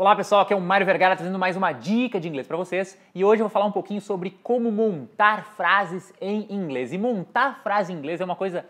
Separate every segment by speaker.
Speaker 1: Olá pessoal, aqui é o Mário Vergara trazendo mais uma dica de inglês para vocês e hoje eu vou falar um pouquinho sobre como montar frases em inglês. E montar frase em inglês é uma coisa,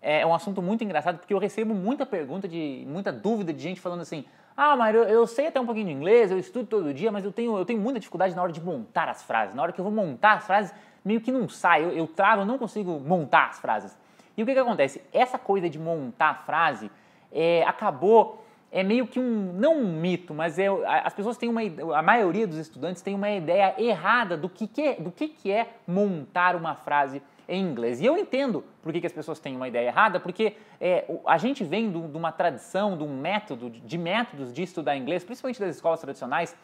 Speaker 1: é, é um assunto muito engraçado porque eu recebo muita pergunta, de muita dúvida de gente falando assim: Ah, Mário, eu, sei até um pouquinho de inglês, eu estudo todo dia, mas eu tenho, eu tenho muita dificuldade na hora de montar as frases. Na hora que eu vou montar as frases, meio que não sai, eu, eu travo, eu não consigo montar as frases. E o que, que acontece? Essa coisa de montar a frase é, acabou é meio que um, não um mito, mas é, as pessoas têm uma, a maioria dos estudantes tem uma ideia errada do que, que, é, do que, que é montar uma frase em inglês. E eu entendo por que, que as pessoas têm uma ideia errada, porque é, a gente vem de uma tradição, de um método, de métodos de estudar inglês, principalmente das escolas tradicionais,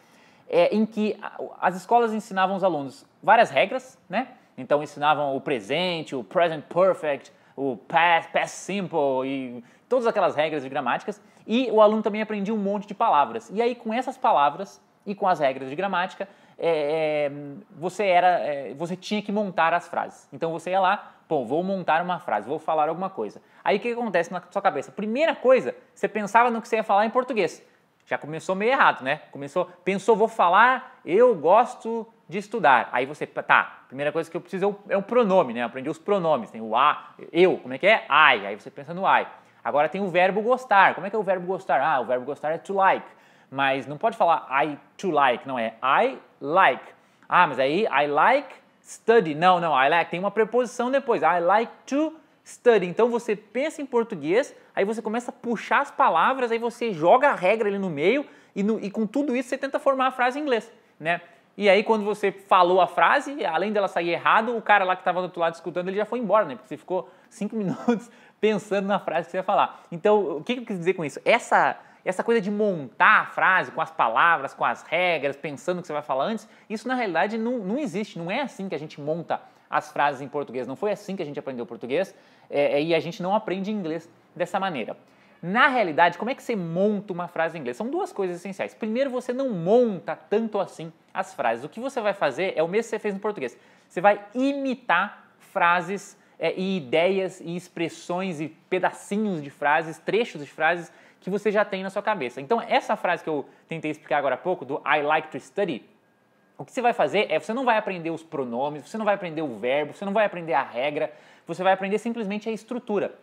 Speaker 1: é, em que as escolas ensinavam os alunos várias regras, né? Então ensinavam o presente, o present perfect, o past, past simple e todas aquelas regras de gramáticas e o aluno também aprendia um monte de palavras. E aí, com essas palavras e com as regras de gramática, é, é, você era, é, você tinha que montar as frases. Então você ia lá, bom, vou montar uma frase, vou falar alguma coisa. Aí o que acontece na sua cabeça? Primeira coisa, você pensava no que você ia falar em português. Já começou meio errado, né? Começou, pensou, vou falar, eu gosto de estudar. Aí você, tá, primeira coisa que eu preciso é o, é o pronome, né? aprender aprendi os pronomes, tem o a, eu, como é que é? I. Aí você pensa no I. Agora tem o verbo gostar. Como é que é o verbo gostar? Ah, o verbo gostar é to like. Mas não pode falar I to like, não é I like. Ah, mas aí I like study. Não, não, I like. Tem uma preposição depois. I like to study. Então você pensa em português, aí você começa a puxar as palavras, aí você joga a regra ali no meio e, no, e com tudo isso você tenta formar a frase em inglês, né? E aí quando você falou a frase, além dela sair errado, o cara lá que estava do outro lado escutando, ele já foi embora, né? Porque você ficou cinco minutos pensando na frase que você ia falar. Então, o que eu quis dizer com isso? Essa, essa coisa de montar a frase com as palavras, com as regras, pensando o que você vai falar antes, isso na realidade não, não existe. Não é assim que a gente monta as frases em português. Não foi assim que a gente aprendeu português é, é, e a gente não aprende inglês dessa maneira. Na realidade, como é que você monta uma frase em inglês? São duas coisas essenciais. Primeiro, você não monta tanto assim as frases. O que você vai fazer é o mesmo que você fez no português. Você vai imitar frases é, e ideias e expressões e pedacinhos de frases, trechos de frases que você já tem na sua cabeça. Então, essa frase que eu tentei explicar agora há pouco, do I like to study, o que você vai fazer é você não vai aprender os pronomes, você não vai aprender o verbo, você não vai aprender a regra, você vai aprender simplesmente a estrutura.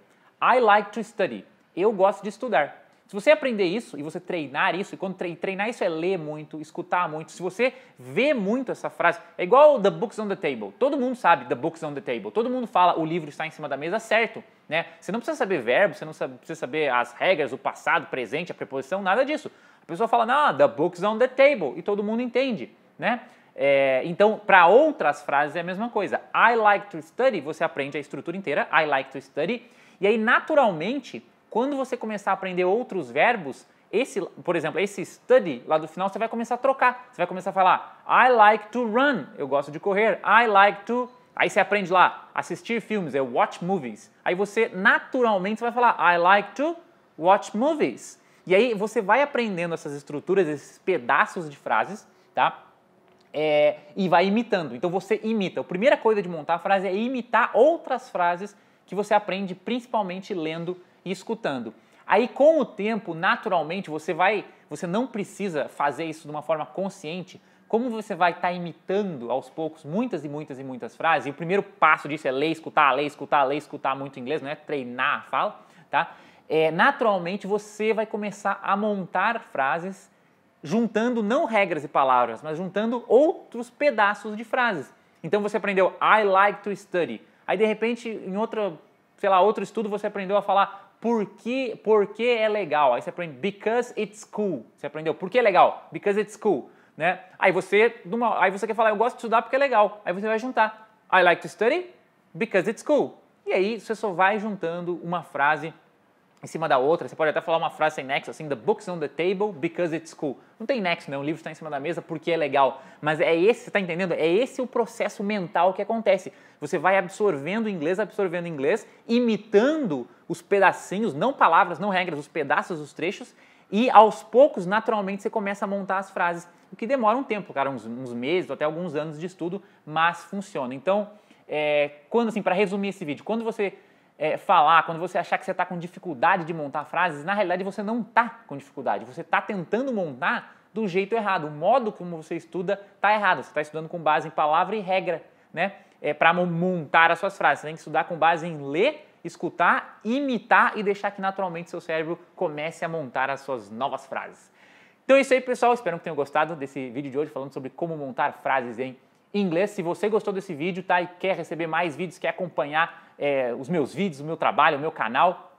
Speaker 1: I like to study. Eu gosto de estudar. Se você aprender isso e você treinar isso, e quando treinar isso é ler muito, escutar muito, se você vê muito essa frase, é igual The Books on the Table. Todo mundo sabe The Books on the Table. Todo mundo fala o livro está em cima da mesa, certo. Né? Você não precisa saber verbo, você não precisa saber as regras, o passado, presente, a preposição, nada disso. A pessoa fala, não, The Books on the Table. E todo mundo entende. Né? É, então, para outras frases é a mesma coisa. I like to study, você aprende a estrutura inteira, I like to study. E aí, naturalmente, quando você começar a aprender outros verbos, esse, por exemplo, esse study lá do final você vai começar a trocar. Você vai começar a falar I like to run, eu gosto de correr. I like to. Aí você aprende lá assistir filmes, é watch movies. Aí você naturalmente vai falar I like to watch movies. E aí você vai aprendendo essas estruturas, esses pedaços de frases, tá? É, e vai imitando. Então você imita. A primeira coisa de montar a frase é imitar outras frases que você aprende principalmente lendo e escutando. Aí com o tempo, naturalmente, você vai, você não precisa fazer isso de uma forma consciente. Como você vai estar tá imitando aos poucos muitas e muitas e muitas frases, e o primeiro passo disso é ler, escutar, ler, escutar, ler, escutar muito inglês, não é treinar a fala, tá? É, naturalmente você vai começar a montar frases juntando não regras e palavras, mas juntando outros pedaços de frases. Então você aprendeu I like to study. Aí de repente em outro, sei lá, outro estudo você aprendeu a falar por que, por que é legal. Aí você aprende because it's cool. Você aprendeu por que é legal? Because it's cool. Né? Aí, você, numa, aí você quer falar, eu gosto de estudar porque é legal. Aí você vai juntar I like to study because it's cool. E aí você só vai juntando uma frase em cima da outra. Você pode até falar uma frase sem nexo, assim, the book's on the table because it's cool. Não tem nexo, né? O livro está em cima da mesa porque é legal. Mas é esse, você tá entendendo? É esse o processo mental que acontece. Você vai absorvendo inglês, absorvendo inglês, imitando os pedacinhos, não palavras, não regras, os pedaços, os trechos, e aos poucos, naturalmente, você começa a montar as frases. O que demora um tempo, cara, uns, uns meses ou até alguns anos de estudo, mas funciona. Então, é, quando assim, para resumir esse vídeo, quando você é, falar, quando você achar que você está com dificuldade de montar frases, na realidade você não está com dificuldade, você está tentando montar do jeito errado. O modo como você estuda está errado. Você está estudando com base em palavra e regra, né? É, para montar as suas frases. Você tem que estudar com base em ler, escutar, imitar e deixar que naturalmente seu cérebro comece a montar as suas novas frases. Então é isso aí, pessoal. Espero que tenham gostado desse vídeo de hoje falando sobre como montar frases em inglês. Se você gostou desse vídeo tá, e quer receber mais vídeos, quer acompanhar é, os meus vídeos, o meu trabalho, o meu canal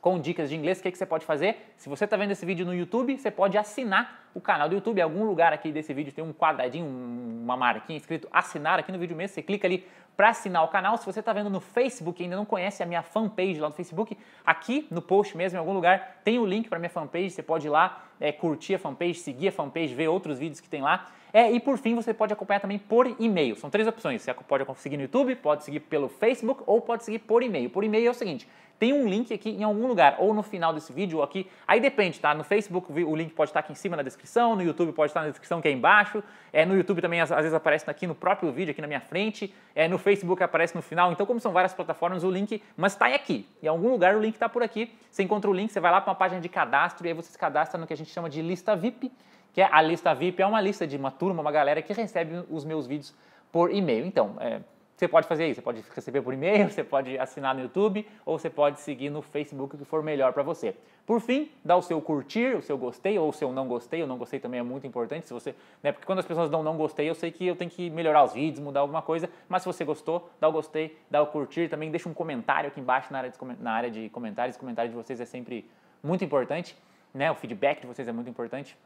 Speaker 1: com dicas de inglês. O que, é que você pode fazer? Se você está vendo esse vídeo no YouTube, você pode assinar o canal do YouTube. Em algum lugar aqui desse vídeo tem um quadradinho, uma marquinha escrito assinar aqui no vídeo mesmo. Você clica ali para assinar o canal. Se você está vendo no Facebook e ainda não conhece a minha fanpage lá no Facebook, aqui no post mesmo, em algum lugar, tem o um link para minha fanpage. Você pode ir lá é, curtir a fanpage, seguir a fanpage, ver outros vídeos que tem lá. É, e por fim, você pode acompanhar também por e-mail. São três opções. Você pode seguir no YouTube, pode seguir pelo Facebook ou pode seguir por e-mail. Por e-mail é o seguinte: tem um link aqui em algum lugar, ou no final desse vídeo, ou aqui. Aí depende, tá? No Facebook o link pode estar aqui em cima na descrição descrição, no YouTube pode estar na descrição que é embaixo, é, no YouTube também às, às vezes aparece aqui no próprio vídeo, aqui na minha frente, é, no Facebook aparece no final, então como são várias plataformas, o link, mas está aqui, em algum lugar o link está por aqui, você encontra o link, você vai lá para uma página de cadastro e aí você se cadastra no que a gente chama de lista VIP, que é a lista VIP, é uma lista de uma turma, uma galera que recebe os meus vídeos por e-mail. Então, é, você pode fazer isso, você pode receber por e-mail, você pode assinar no YouTube ou você pode seguir no Facebook, que for melhor para você. Por fim, dá o seu curtir, o seu gostei ou o seu não gostei. O não gostei também é muito importante. Se você, né, porque quando as pessoas dão não gostei, eu sei que eu tenho que melhorar os vídeos, mudar alguma coisa. Mas se você gostou, dá o gostei, dá o curtir. Também deixa um comentário aqui embaixo na área de, na área de comentários. O comentário de vocês é sempre muito importante. Né? O feedback de vocês é muito importante.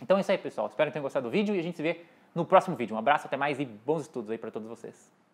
Speaker 1: Então é isso aí, pessoal. Espero que tenham gostado do vídeo e a gente se vê no próximo vídeo. Um abraço, até mais e bons estudos aí para todos vocês.